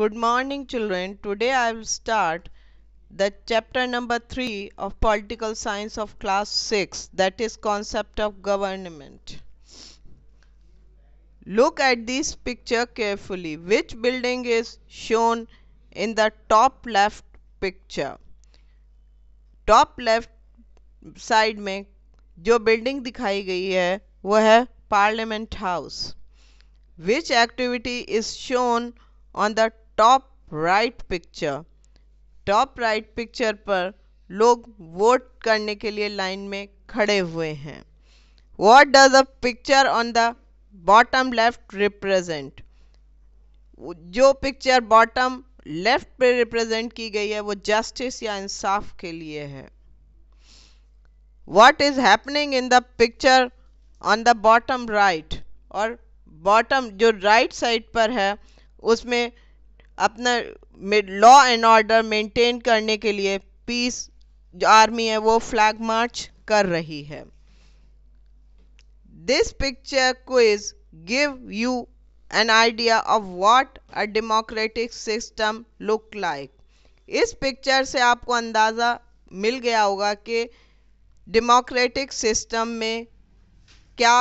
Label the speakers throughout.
Speaker 1: Good morning children. Today I will start the chapter number 3 of political science of class 6 that is concept of government. Look at this picture carefully. Which building is shown in the top left picture? Top left side में जो building दिखाई गई है वह है parliament house which activity is shown on the top right picture top right picture पर लोग vote करने के लिए लाइन में खड़े हुए हैं what does a picture on the bottom left represent जो पिक्चर बॉटम लेफ्ट पे रिप्रेजेंट की गई है वो जस्टिस या इंसाफ के लिए है what is happening in the picture on the bottom right और बॉटम जो राइट right साइड पर है उसमें अपना लॉ एंड ऑर्डर मेंटेन करने के लिए पीस जो आर्मी है वो फ्लैग मार्च कर रही है this picture quiz give you an idea of what a democratic system look like इस पिक्चर से आपको अंदाज़ा मिल गया होगा कि डेमोक्रेटिक सिस्टम में क्या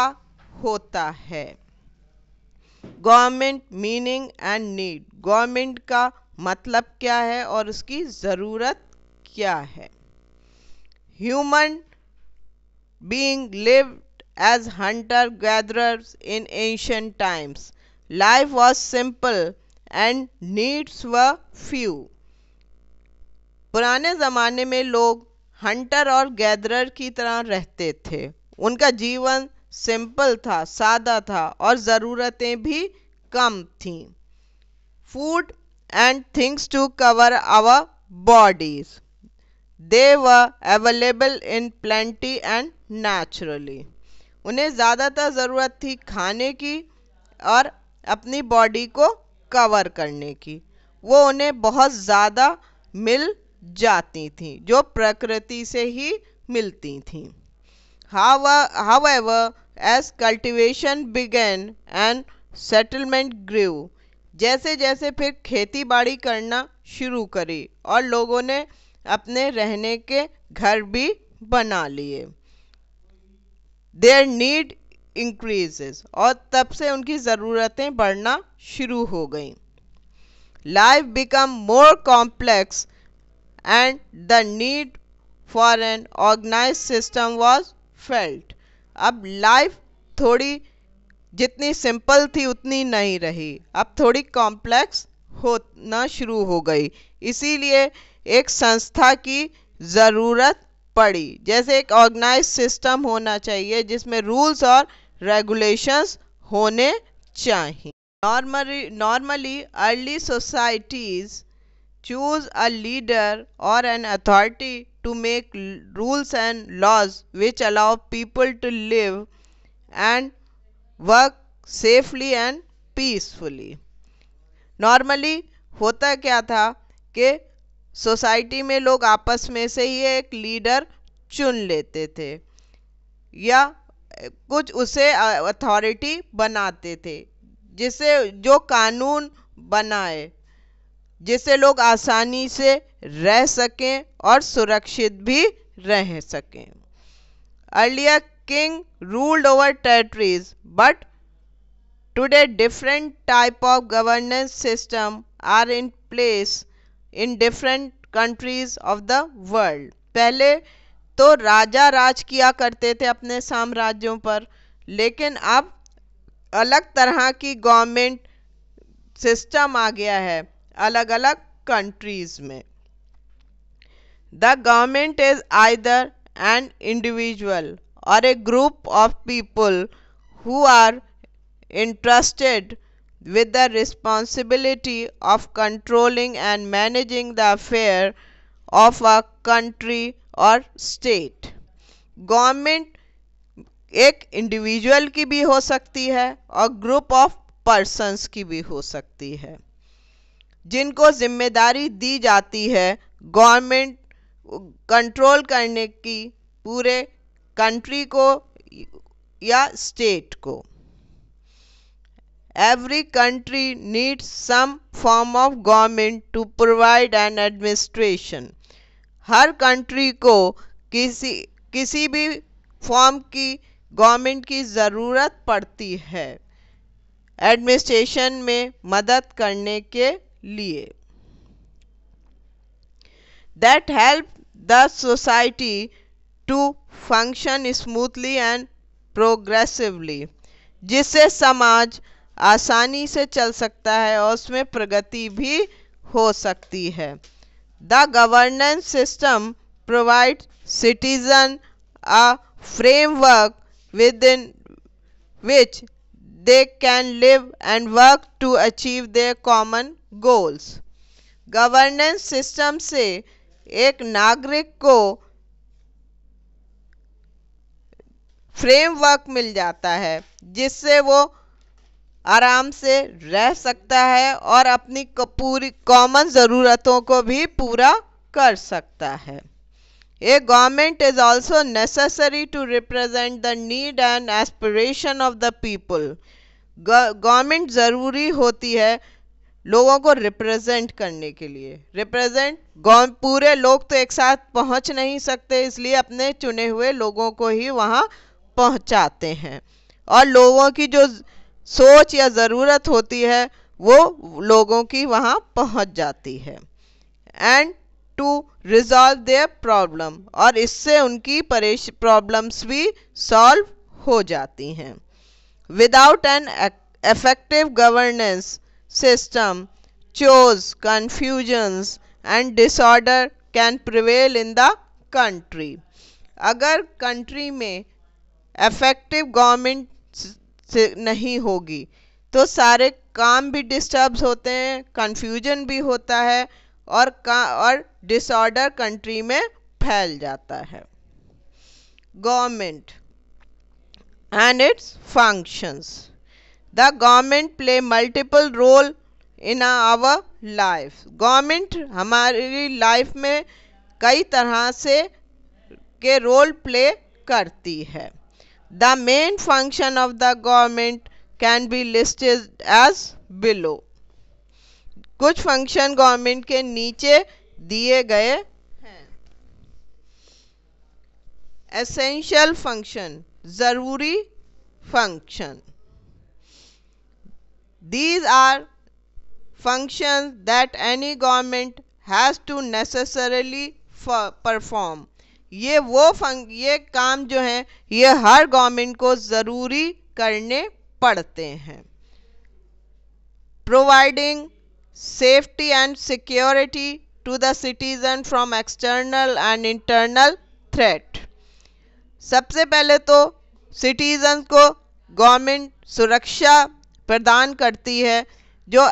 Speaker 1: होता है government meaning and need government का मतलब क्या है और उसकी ज़रूरत क्या है human being lived as hunter gatherers in ancient times life was simple and needs were few पुराने ज़माने में लोग हंटर और गैदरर की तरह रहते थे उनका जीवन सिंपल था सादा था और ज़रूरतें भी कम थी food and things to cover our bodies they were available in plenty and naturally उन्हें ज़्यादातर ज़रूरत थी खाने की और अपनी बॉडी को कवर करने की वो उन्हें बहुत ज़्यादा मिल जाती थी जो प्रकृति से ही मिलती थी how however as cultivation began and settlement grew जैसे जैसे फिर खेती बाड़ी करना शुरू करी और लोगों ने अपने रहने के घर भी बना लिए देयर नीड इंक्रीजेस और तब से उनकी ज़रूरतें बढ़ना शुरू हो गई life become more complex and the need for an organise system was felt अब लाइफ थोड़ी जितनी सिंपल थी उतनी नहीं रही अब थोड़ी कॉम्प्लेक्स होना शुरू हो गई इसीलिए एक संस्था की ज़रूरत पड़ी जैसे एक ऑर्गेनाइज सिस्टम होना चाहिए जिसमें रूल्स और रेगुलेशंस होने चाहिए normally normally early societies choose a leader or an authority to make rules and laws which allow people to live and work safely and peacefully. normally hota kya tha ke society mein log aapas mein se hi ek leader chun lete the ya kuch use authority banate the jisse jo kanoon banaye जिससे लोग आसानी से रह सकें और सुरक्षित भी रह सकें earlier king ruled over territories but today different type of governance system are in place in different countries of the world पहले तो राजा राज किया करते थे अपने साम्राज्यों पर लेकिन अब अलग तरह की गवर्नमेंट सिस्टम आ गया है अलग अलग कंट्रीज़ में the government is either an individual or a group of people who are interested with the responsibility of controlling and managing the affair of a country or state government एक individual की भी हो सकती है और group of persons की भी हो सकती है जिनको जिम्मेदारी दी जाती है गवर्नमेंट कंट्रोल करने की पूरे कंट्री को या स्टेट को every country needs some form of government to provide an administration हर कंट्री को किसी किसी भी फॉर्म की गवर्नमेंट की ज़रूरत पड़ती है एडमिनिस्ट्रेशन में मदद करने के लिए that help the society to function smoothly and progressively जिससे समाज आसानी से चल सकता है और उसमें प्रगति भी हो सकती है the governance system provide citizen a framework within which they can live and work to achieve their common goals governance system se ek nagrik ko framework mil jata hai jisse wo आराम से रह सकता है और अपनी पूरी common ज़रूरतों को भी पूरा कर सकता है a government is also necessary to represent the need and aspiration of the people government ज़रूरी होती है लोगों को रिप्रेजेंट करने के लिए रिप्रेजेंट पूरे लोग तो एक साथ पहुंच नहीं सकते इसलिए अपने चुने हुए लोगों को ही वहां पहुंचाते हैं और लोगों की जो सोच या ज़रूरत होती है वो लोगों की वहां पहुंच जाती है and to resolve their problem और इससे उनकी परेश प्रॉब्लम्स भी सॉल्व हो जाती हैं without an effective governance system, chaos, confusions and disorder can prevail in the country. agar country mein effective government से नहीं होगी तो सारे काम भी डिस्टर्ब्स होते हैं कंफ्यूजन भी होता है और का और डिसऑर्डर कंट्री में फैल जाता है government and its functions. The government play multiple role in our life government हमारी लाइफ में कई तरह से के रोल प्ले करती है the main function of the government can be listed as below कुछ फंक्शन गवर्नमेंट के नीचे दिए गए हैं एसेंशियल फंक्शन ज़रूरी function these are function that any government has to necessarily perform. ये वो फंक ये काम जो हैं ये हर गवर्नमेंट को ज़रूरी करने पड़ते हैं providing safety and security to the citizen from external and internal threat सबसे पहले तो सिटीज़न को गवर्नमेंट सुरक्षा प्रदान करती है जो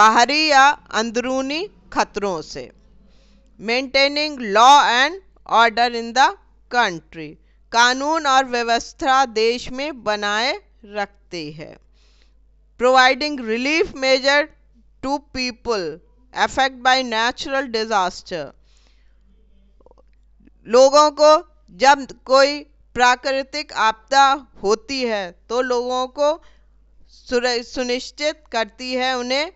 Speaker 1: बाहरी या अंदरूनी खतरों से maintaining law and order in the country कानून और व्यवस्था देश में बनाए रखती है providing relief measure to people affect by natural disaster लोगों को जब कोई प्राकृतिक आपदा होती है तो लोगों को सुनिश्चित करती है उन्हें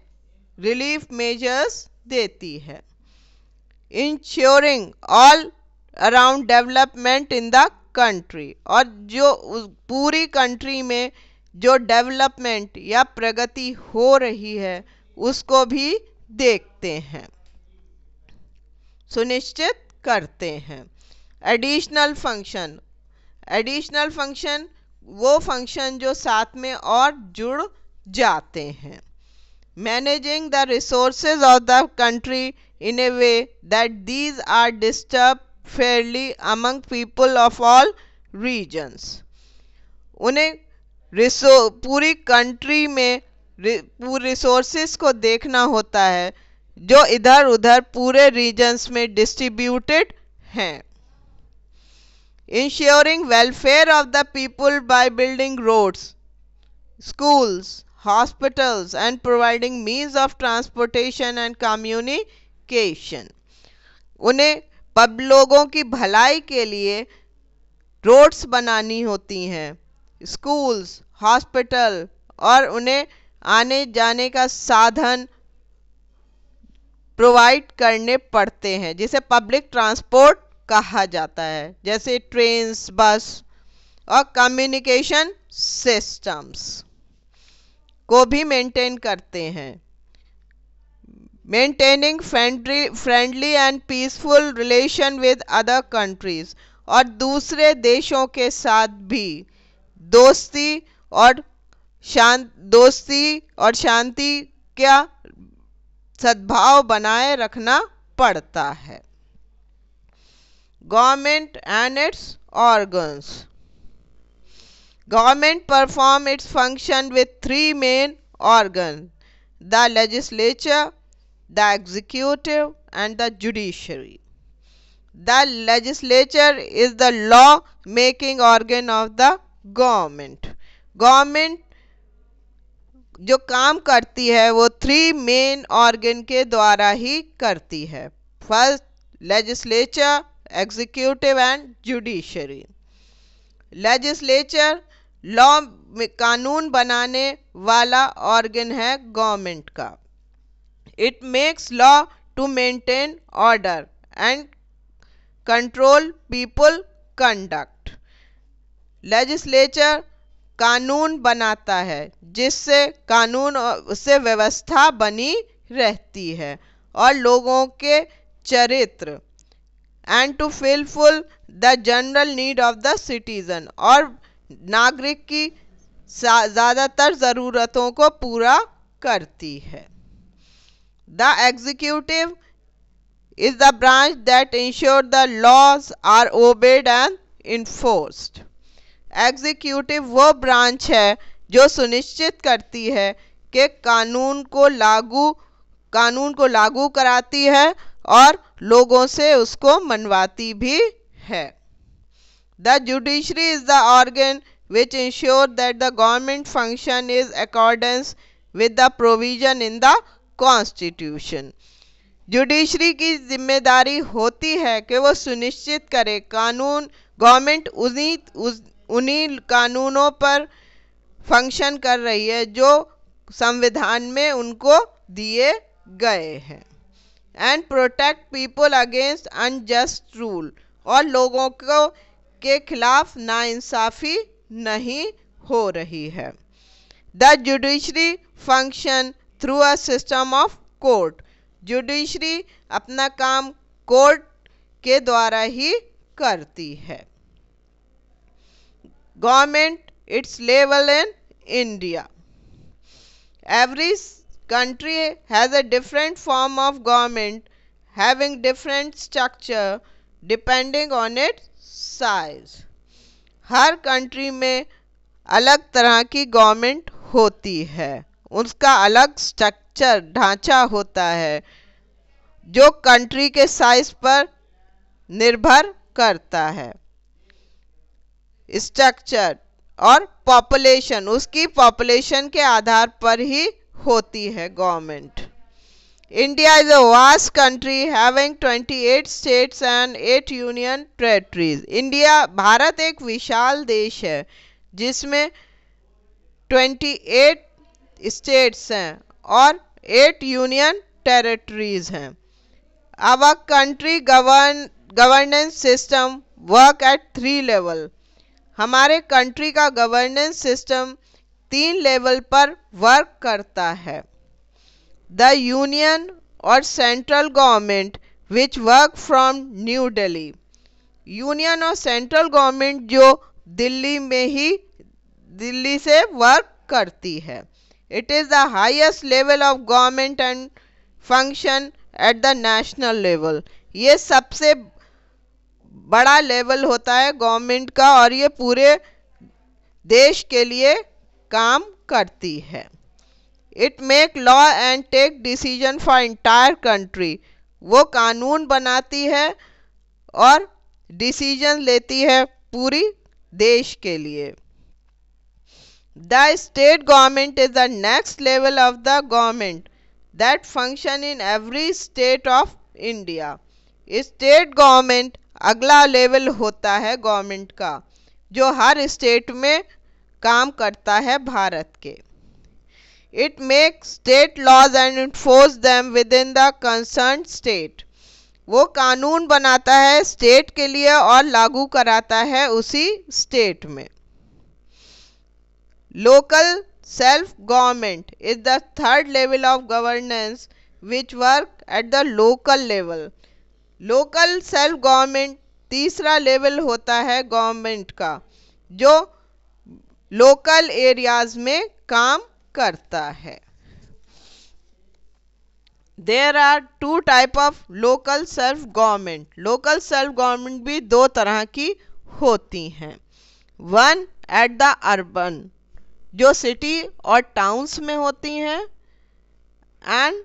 Speaker 1: रिलीफ मेजर्स देती है ensuring all around development in the country और जो पूरी कंट्री में जो डेवलपमेंट या प्रगति हो रही है उसको भी देखते हैं सुनिश्चित करते हैं एडिशनल फंक्शन एडिशनल फंक्शन वो फंक्शन जो साथ में और जुड़ जाते हैं managing the resources of the country in a way that these are distributed fairly among people of all regions उन्हें रिसो पूरी कंट्री में रिसोर्सेस को देखना होता है जो इधर उधर पूरे रीजन्स में डिस्ट्रीब्यूटेड हैं ensuring welfare of the people by building roads, schools, hospitals and providing means of transportation and communication. उन्हें पब लोगों की भलाई के लिए रोड्स बनानी होती हैं स्कूल्स हॉस्पिटल और उन्हें आने जाने का साधन प्रोवाइड करने पड़ते हैं जिसे पब्लिक ट्रांसपोर्ट कहा जाता है जैसे ट्रेन्स बस और कम्युनिकेशन सिस्टम्स को भी मेंटेन करते हैं maintaining friendly friendly and peaceful relation with other countries और दूसरे देशों के साथ भी दोस्ती और शांत दोस्ती और शांति का सद्भाव बनाए रखना पड़ता है government and its organs government perform its function with three main organs the legislature the executive and the judiciary the legislature is the law making organ of the government government जो काम करती है वो थ्री मेन ऑर्गन के द्वारा ही करती है first legislature executive and judiciary legislature law कानून बनाने वाला ऑर्गन है गवर्नमेंट का it makes law to maintain order and control people conduct legislature कानून बनाता है जिससे कानून से व्यवस्था बनी रहती है और लोगों के चरित्र and to fulfil the general need of the citizen और नागरिक की ज़्यादातर ज़रूरतों को पूरा करती है the executive is the branch that ensure the laws are obeyed and enforced executive वो ब्रांच है जो सुनिश्चित करती है कि कानून को लागू कानून को लागू कराती है और लोगों से उसको मनवाती भी है the judiciary is the organ which ensure that the government function is accordance with the provision in the constitution judiciary की जिम्मेदारी होती है कि वो सुनिश्चित करे कानून गवर्नमेंट उन्हीं उन्हीं कानूनों पर फंक्शन कर रही है जो संविधान में उनको दिए गए हैं and protect people against unjust rule और लोगों को के खिलाफ नाइंसाफ़ी नहीं हो रही है the judiciary function through a system of court judiciary अपना काम कोर्ट के द्वारा ही करती है government its level in India every country has a different form of government having different structure depending on its size हर कंट्री में अलग तरह की गवर्नमेंट होती है उसका अलग स्ट्रक्चर ढांचा होता है जो कंट्री के साइज पर निर्भर करता है स्ट्रक्चर और पॉपुलेशन उसकी पॉपुलेशन के आधार पर ही होती है government India is a vast country having 28 states and 8 union territories India Bharat एक विशाल देश है जिसमें 28 स्टेट्स हैं और 8 यूनियन टेरेटरीज हैं अब country govern governance system work at three level हमारे कंट्री का गवर्नेंस सिस्टम तीन लेवल पर वर्क करता है द यूनियन और central government which work from New Delhi union और सेंट्रल गवर्नमेंट जो दिल्ली में ही दिल्ली से वर्क करती है it is the highest level of government and function at the national level ये सबसे बड़ा लेवल होता है गवर्नमेंट का और ये पूरे देश के लिए काम करती है it make law and take decision for entire country वो कानून बनाती है और डिसीजन लेती है पूरी देश के लिए the state government is the next level of the government that function in every state of India state government अगला लेवल होता है गवर्नमेंट का जो हर स्टेट में काम करता है भारत के it make state laws and enforce them within the concern state वो कानून बनाता है स्टेट के लिए और लागू कराता है उसी स्टेट में local self government is the third level of governance which work at the local level local self government तीसरा लेवल होता है गवर्नमेंट का जो लोकल एरियाज में काम करता है there are two type of local self government local self government भी दो तरह की होती हैं वन एट द अर्बन जो सिटी और टाउन्स में होती हैं and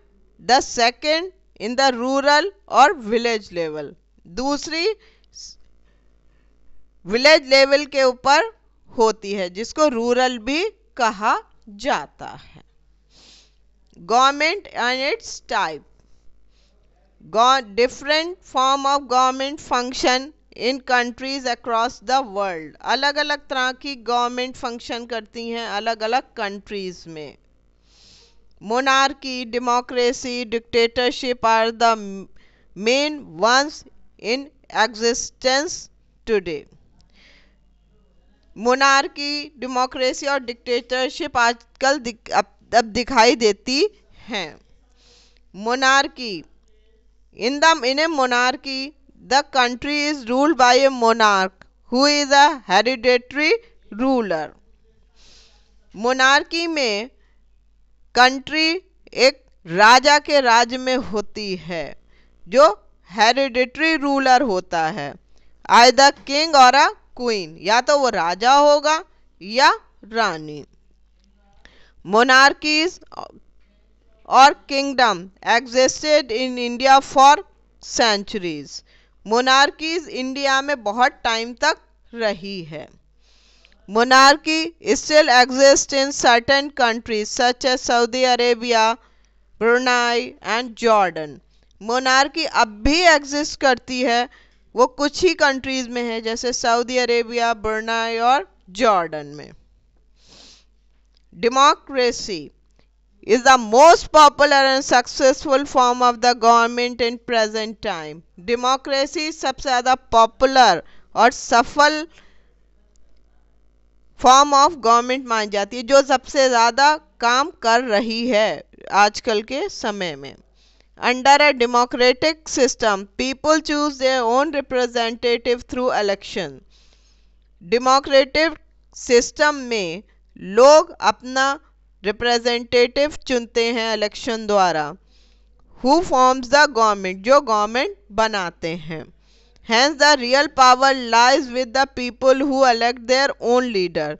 Speaker 1: the second in the rural or village level दूसरी विलेज लेवल के ऊपर होती है जिसको रूरल भी कहा जाता है government and its type different form of government function in countries across the world अलग अलग तरह की गवर्नमेंट फंक्शन करती हैं अलग अलग कंट्रीज में monarchy democracy dictatorship are the main ones in existence today monarchy democracy और डिक्टेटरशिप आजकल दिख, अब, अब दिखाई देती हैं monarchy in the in a monarchy the country is ruled by a monarch who is a hereditary ruler monarchy में country एक राजा के राज्य में होती है जो हेरिडेटरी रूलर होता है आई द किंग और अ क्वीन या तो वो राजा होगा या रानी monarchies or kingdom existed in India for centuries monarchies India में बहुत टाइम तक रही है monarchy still exist in certain countries such a Saudi Arabia Brunei and Jordan monarchy अब भी एग्जिस्ट करती है वो कुछ ही कंट्रीज में है जैसे सऊदी अरेबिया बर्नाई और जॉर्डन में democracy is the most popular and successful form of the government in present time democracy सबसे ज्यादा पॉपुलर और सफल फॉर्म ऑफ गवर्नमेंट मानी जाती है जो सबसे ज्यादा काम कर रही है आजकल के समय में Under a democratic system, people choose their own representative through election. democratic system में लोग अपना रिप्रेजेंटेटिव चुनते हैं election द्वारा हु फॉर्म्स द government जो government बनाते हैं hence the real power lies with the people who elect their own leader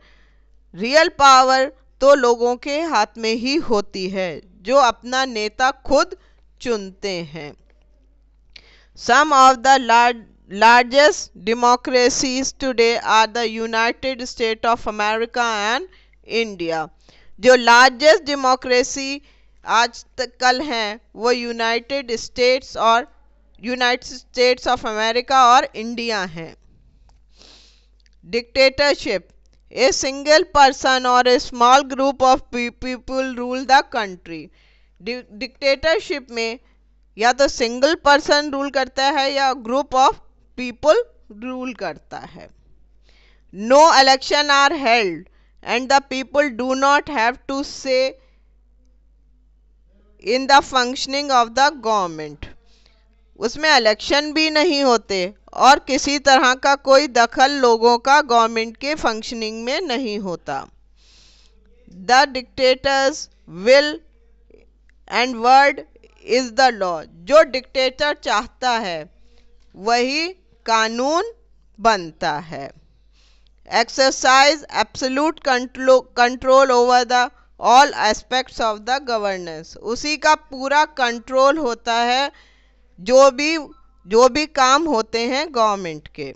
Speaker 1: real power तो लोगों के हाथ में ही होती है जो अपना नेता खुद चुनते हैं some of the largest democracies today are the United State of America and India जो लार्जेस्ट डेमोक्रेसी आज तक कल हैं वो यूनाइटेड स्टेट्स और यूनाइटेड स्टेट्स ऑफ अमेरिका और इंडिया हैं dictatorship a single person or a small group of people rule the country dictatorship में या तो सिंगल पर्सन रूल करता है या ग्रुप ऑफ पीपल रूल करता है no election are held and the people do not have to say in the functioning of the government उसमें election भी नहीं होते और किसी तरह का कोई दखल लोगों का गवर्नमेंट के फंक्शनिंग में नहीं होता the dictator's will and word is the law जो डिक्टेटर चाहता है वही कानून बनता है exercise absolute control over the all aspects of the governance उसी का पूरा कंट्रोल होता है जो भी जो भी काम होते हैं गवर्नमेंट के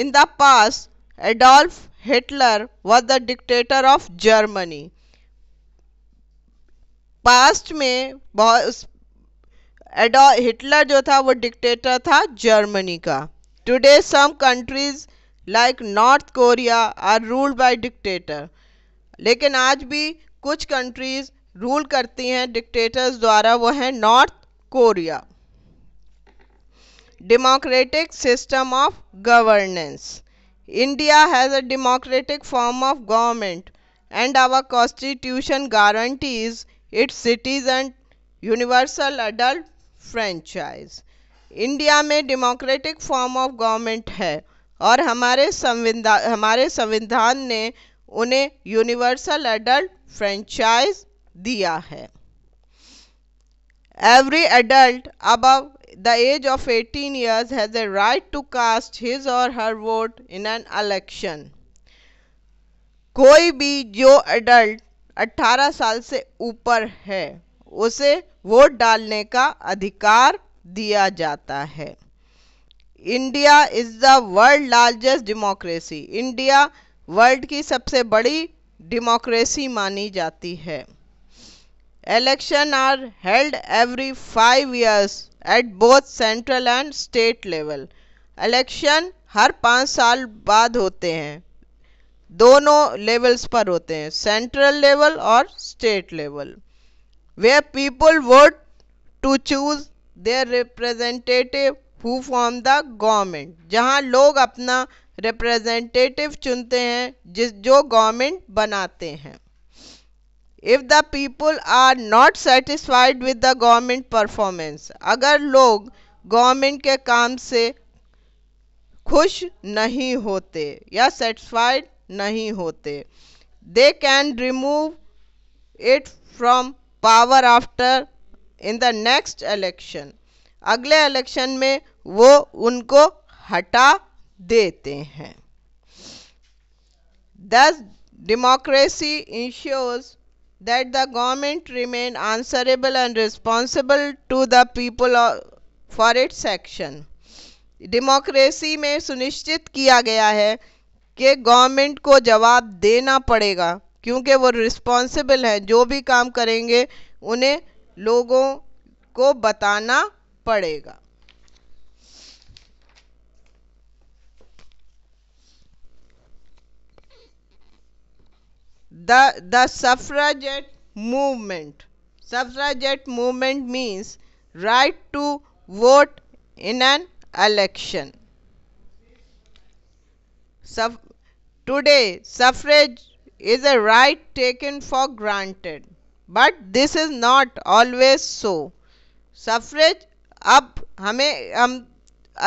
Speaker 1: इन द पास Adolf Hitler was the dictator of Germany past में बहुत हिटलर जो था वो डिक्टेटर था जर्मनी का today some countries like North Korea are ruled by dictator लेकिन आज भी कुछ कंट्रीज रूल करती हैं डिक्टेटर्स द्वारा वो है North Korea democratic system of governance India has a democratic form of government and our constitution guarantees its citizen universal adult franchise India में डेमोक्रेटिक फॉर्म ऑफ गवर्नमेंट है और हमारे संविधान हमारे संविधान ने उन्हें यूनिवर्सल एडल्ट फ्रेंचाइज दिया है every adult above the age of 18 years has a right to cast his or her vote in an election कोई भी जो एडल्ट 18 साल से ऊपर है उसे वोट डालने का अधिकार दिया जाता है India is the world largest democracy India world की सबसे बड़ी डेमोक्रेसी मानी जाती है election are held every five years at both central and state level election हर पाँच साल बाद होते हैं दोनों लेवल्स पर होते हैं सेंट्रल लेवल और state level where people vote to choose their representative who form the government जहां लोग अपना रिप्रेजेंटेटिव चुनते हैं जिस जो गवर्नमेंट बनाते हैं if the people are not satisfied with the government performance अगर लोग गवर्नमेंट के काम से खुश नहीं होते या सेटिस्फाइड नहीं होते they can remove it from power after in the next election अगले इलेक्शन में वो उनको हटा देते हैं thus democracy ensures that the government remain answerable and responsible to the people for its action democracy में सुनिश्चित किया गया है कि गवर्नमेंट को जवाब देना पड़ेगा क्योंकि वो रिस्पॉन्सिबल हैं जो भी काम करेंगे उन्हें लोगों को बताना पड़ेगा the the suffragette movement suffragette movement means right to vote in an सफ Today, suffrage is a right taken for granted, but this is not always so. Suffrage अब हमें हम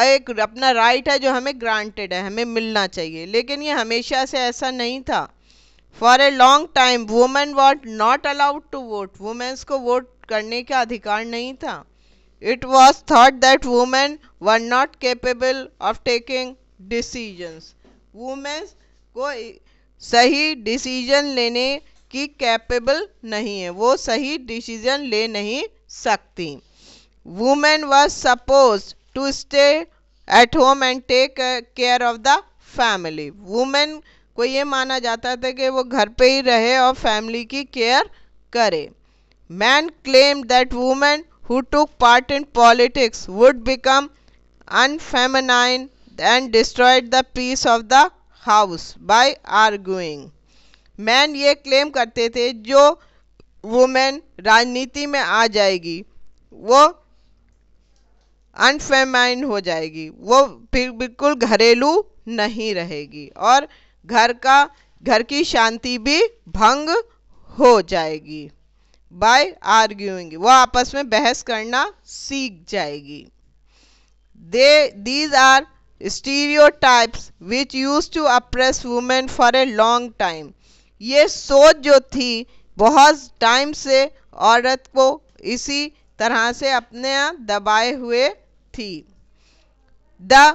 Speaker 1: एक अपना राइट है जो हमें ग्रांटेड है हमें मिलना चाहिए लेकिन ये हमेशा से ऐसा नहीं था for a long time women were not allowed to vote womens को वोट करने का अधिकार नहीं था it was thought that women were not capable of taking decisions womens वो सही डिसीजन लेने की कैपेबल नहीं है वो सही डिसीजन ले नहीं सकती women was suppose to stay at home and take care of the family women को ये माना जाता था कि वो घर पे ही रहे और फैमिली की केयर करे man claim that women who took part in politics would become unfeminine and destroyed the peace of the house by arguing man ये क्लेम करते थे जो वुमेन राजनीति में आ जाएगी वो अनफेमाइन हो जाएगी वो फिर बिल्कुल घरेलू नहीं रहेगी और घर का घर की शांति भी भंग हो जाएगी बाय आर्ग्यूइंग वो आपस में बहस करना सीख जाएगी they these are stereotypes which use to oppress women for a long time ये सोच जो थी बहुत टाइम से औरत को इसी तरह से अपने आप दबाए हुए थी the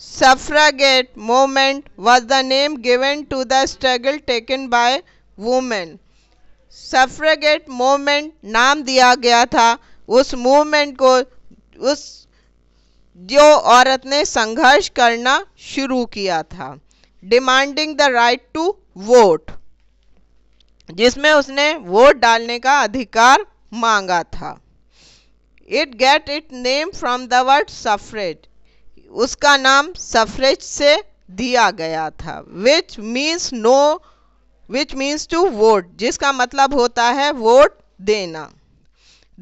Speaker 1: suffragette movement was the name given to the struggle taken by women suffragette movement नाम दिया गया था उस मूवमेंट को उस जो औरत ने संघर्ष करना शुरू किया था demanding the right to vote जिसमें उसने वोट डालने का अधिकार मांगा था it get it name from the word suffrage उसका नाम सफरेज से दिया गया था which means no which means to vote जिसका मतलब होता है वोट देना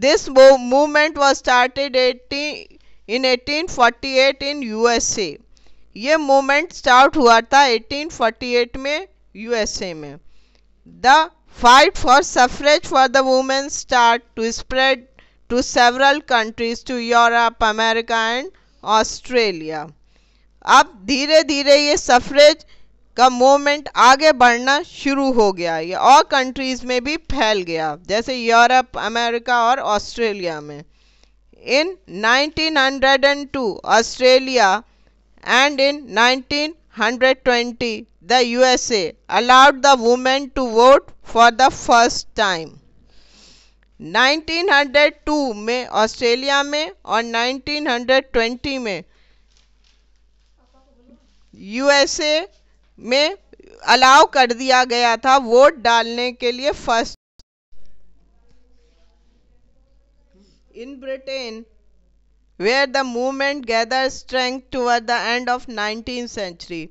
Speaker 1: this movement was started eighteen in 1848 in USA ये मूवमेंट स्टार्ट हुआ था 1848 में यूएसए में the fight for suffrage for the women start to spread to several countries to Europe America and Australia अब धीरे धीरे ये सफरेज का मूवमेंट आगे बढ़ना शुरू हो गया ये और कंट्रीज़ में भी फैल गया जैसे यूरोप अमेरिका और ऑस्ट्रेलिया में in 1902 Australia and in 1920 the USA allowed the women to vote for the first time 1902 में ऑस्ट्रेलिया में और 1920 में यूएसए में अलाउ कर दिया गया था वोट डालने के लिए first In Britain, where the movement gathered strength toward the end of 19th century,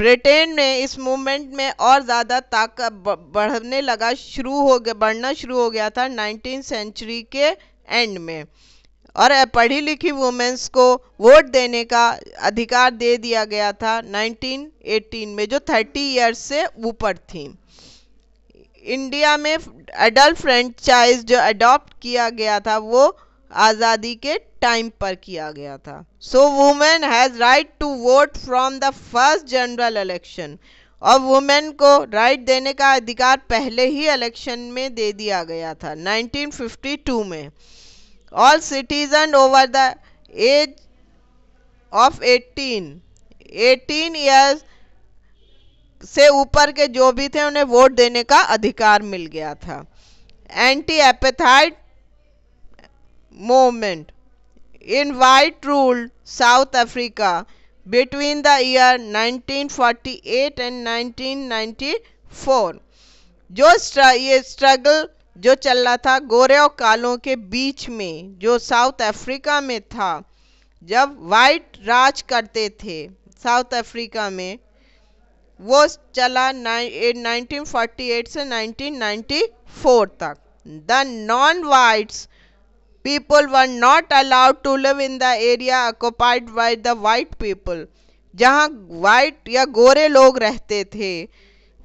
Speaker 1: Britain में इस मूवमेंट में और ज़्यादा ताकत बढ़ने लगा शुरू हो गया बढ़ना शुरू हो गया था नाइनटीन सेंचुरी के एंड में और पढ़ी लिखी वुमेंस को वोट देने का अधिकार दे दिया गया था 1918 में जो 30 इयर्स से ऊपर थी इंडिया में एडल्ट फ्रेंचाइज जो अडॉप्ट किया गया था वो आज़ादी के टाइम पर किया गया था so women has right to vote from the first general election और वुमेन को राइट देने का अधिकार पहले ही इलेक्शन में दे दिया गया था 1952 में all citizen over the age of 18 18 years से ऊपर के जो भी थे उन्हें वोट देने का अधिकार मिल गया था anti apartheid movement in white rule South Africa between the year 1948 and 1994 जो ये स्ट्रगल जो चल रहा था गोरे और कालों के बीच में जो साउथ अफ्रीका में था जब वाइट राज करते थे साउथ अफ्रीका में वो चला नाइनटीन फोर्टी एट से नाइनटीन नाइन्टी फोर तक the non whites people were not allowed to live in the area occupied by the white people जहाँ वाइट या गोरे लोग रहते थे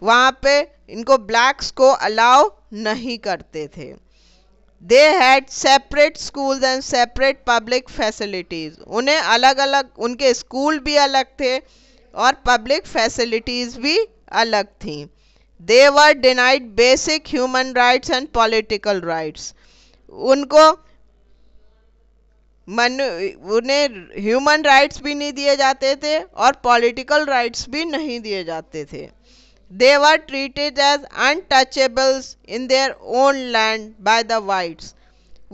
Speaker 1: वहाँ पे इनको ब्लैक्स को अलाउ नहीं करते थे they had separate school and separate public facilities उन्हें अलग अलग उनके स्कूल भी अलग थे और पब्लिक फैसिलिटीज़ भी अलग थी they were denied basic human rights and political rights उनको मन उन्हें ह्यूमन राइट्स भी नहीं दिए जाते थे और पॉलिटिकल राइट्स भी नहीं दिए जाते थे they were treated as as in their own land by the whites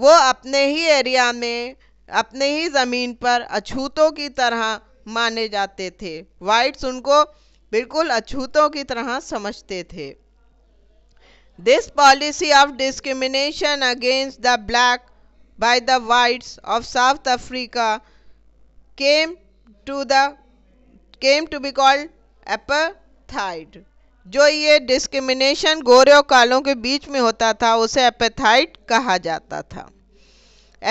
Speaker 1: वो अपने ही एरिया में अपने ही ज़मीन पर अछूतों की तरह माने जाते थे वाइट्स उनको बिल्कुल अछूतों की तरह समझते थे this policy of discrimination against the black by the whites of South Africa came to the came to be called apartheid. जो ये डिस्क्रिमिनेशन गोरे और कालों के बीच में होता था उसे एपेथाइड कहा जाता था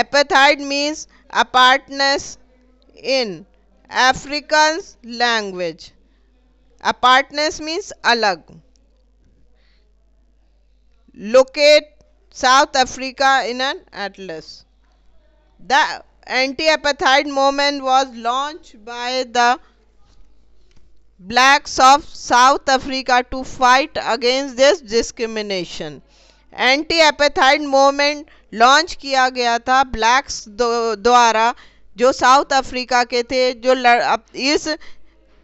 Speaker 1: apartheid means apartness in Africans language. Apartness means alag. Locate South Africa in an atlas. The anti-apartheid movement was launched by the blacks of South Africa to fight against this discrimination. Anti-apartheid movement launched किया गया था blacks द्वारा जो south Africa के थे जो लड़, इस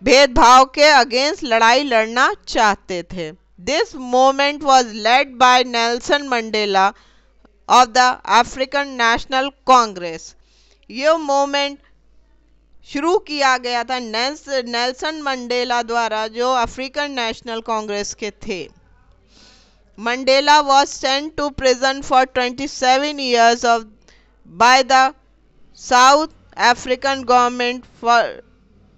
Speaker 1: भेदभाव के अगेंस्ट लड़ाई लड़ना चाहते थे this movement was led by Nelson Mandela of the African National Congress ये मोमेंट शुरू किया गया था नेल्सन मंडेला द्वारा जो अफ्रीकन नेशनल कांग्रेस के थे Mandela was sent to prison for twenty seven years of by the South African government for,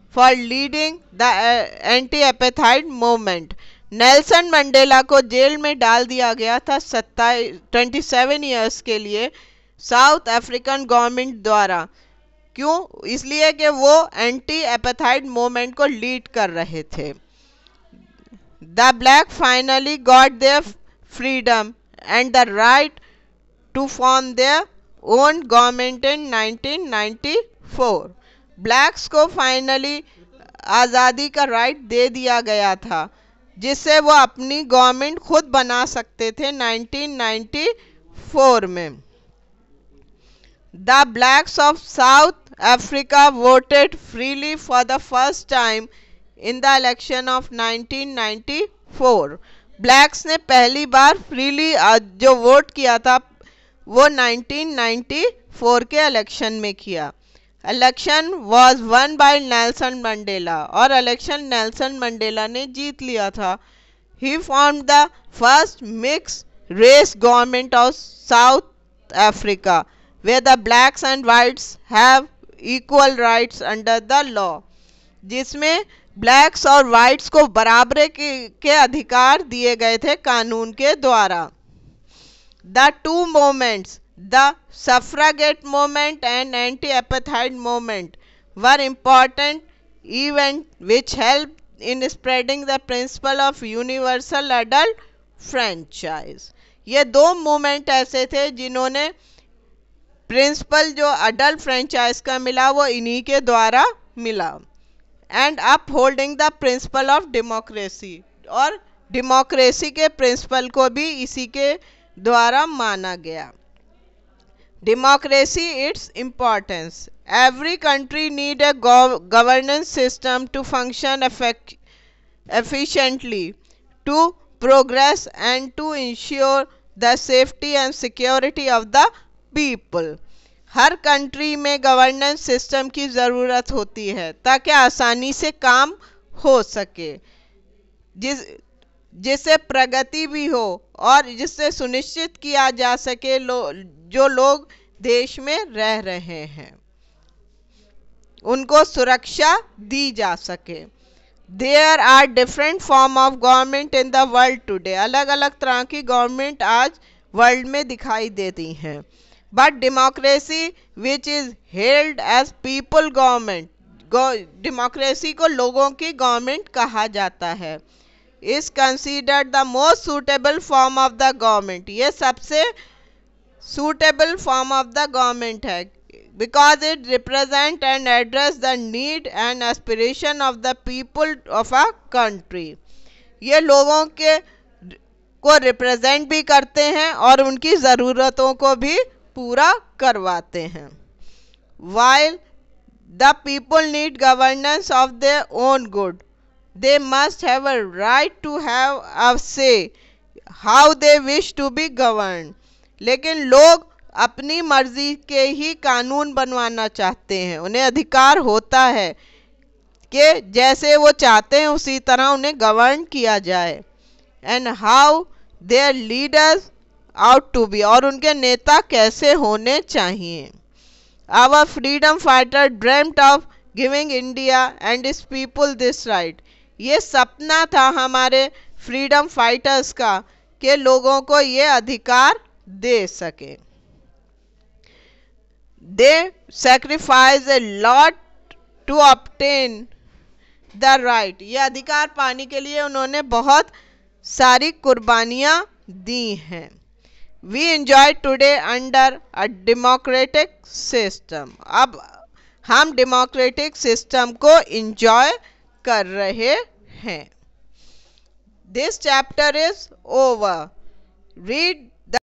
Speaker 1: for leading the uh, anti-apartheid movement. Nelson Mandela को जेल में डाल दिया गया था सत्ताईस ट्वेंटी सेवन ईयर्स के लिए साउथ अफ्रीकन गवर्नमेंट द्वारा क्यों इसलिए कि वो एंटी एपेथाइड मोमेंट को लीड कर रहे थे the black finally got their freedom and the right to form their own government in 1994 blacks को फाइनली आज़ादी का राइट दे दिया गया था जिससे वो अपनी गवर्नमेंट खुद बना सकते थे 1994 में the blacks of South Africa voted freely for the first time in the election of 1994 blacks ने पहली बार फ्रीली जो वोट किया था वो 1994 के इलेक्शन में किया election was won by Nelson Mandela और इलेक्शन नेल्सन मंडेला ने जीत लिया था he form the first mix race government of South Africa where the blacks and whites have equal rights under the law जिसमें blacks और whites को बराबरे के, के अधिकार दिए गए थे कानून के द्वारा the two movements the suffragette movement and anti apartheid movement were important event which help in spreading the principle of universal adult franchise ये दो मोमेंट ऐसे थे जिन्होंने प्रिंसिपल जो अडल्ट फ्रेंचाइज का मिला वो इन्हीं के द्वारा मिला end up holding the principle of democracy और डेमोक्रेसी के प्रिंसिपल को भी इसी के द्वारा माना गया democracy its importance every country need a governance system to function efficiently to progress and to ensure the safety and security of the people हर कंट्री में गवर्नेंस सिस्टम की ज़रूरत होती है ताकि आसानी से काम हो सके जिस जिससे प्रगति भी हो और जिससे सुनिश्चित किया जा सके लो जो लोग देश में रह रहे हैं उनको सुरक्षा दी जा सके there are different form of government in the world today अलग अलग तरह की गवर्नमेंट आज वर्ल्ड में दिखाई देती हैं but democracy which is held as people government democracy को लोगों की गवर्नमेंट कहा जाता है is considered the most suitable form of the government ये सबसे suitable form of the government है because it represent and address the need and aspiration of the people of a country ये लोगों के को रिप्रेजेंट भी करते हैं और उनकी ज़रूरतों को भी पूरा करवाते हैं while the people need governance of the own good they must have a right to have a say how they wish to be governed. लेकिन लोग अपनी मर्जी के ही कानून बनवाना चाहते हैं उन्हें अधिकार होता है कि जैसे वो चाहते हैं उसी तरह उन्हें गवर्न किया जाए and how their leaders ought to be और उनके नेता कैसे होने चाहिए our freedom fighter dreamt of giving India and its people this right ये सपना था हमारे फ्रीडम फाइटर्स का कि लोगों को ये अधिकार दे सके they sacrifice a lot to obtain the right ये अधिकार पाने के लिए उन्होंने बहुत सारी कुर्बानियाँ दी हैं we enjoy today under a democratic system अब हम डेमोक्रेटिक सिस्टम को इंजॉय कर रहे हैं this chapter is over read